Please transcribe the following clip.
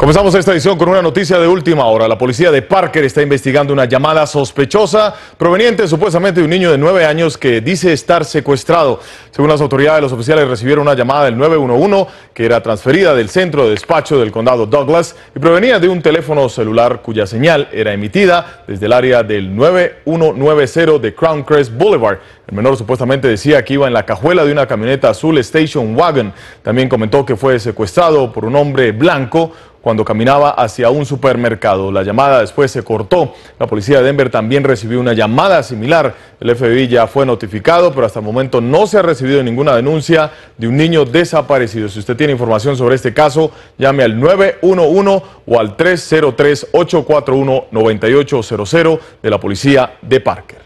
Comenzamos esta edición con una noticia de última hora. La policía de Parker está investigando una llamada sospechosa proveniente supuestamente de un niño de 9 años que dice estar secuestrado. Según las autoridades, los oficiales recibieron una llamada del 911 que era transferida del centro de despacho del condado Douglas y provenía de un teléfono celular cuya señal era emitida desde el área del 9190 de Crown Crest Boulevard. El menor supuestamente decía que iba en la cajuela de una camioneta azul Station Wagon. También comentó que fue secuestrado por un hombre blanco cuando caminaba hacia un supermercado. La llamada después se cortó. La policía de Denver también recibió una llamada similar. El FBI ya fue notificado, pero hasta el momento no se ha recibido ninguna denuncia de un niño desaparecido. Si usted tiene información sobre este caso, llame al 911 o al 303-841-9800 de la policía de Parker.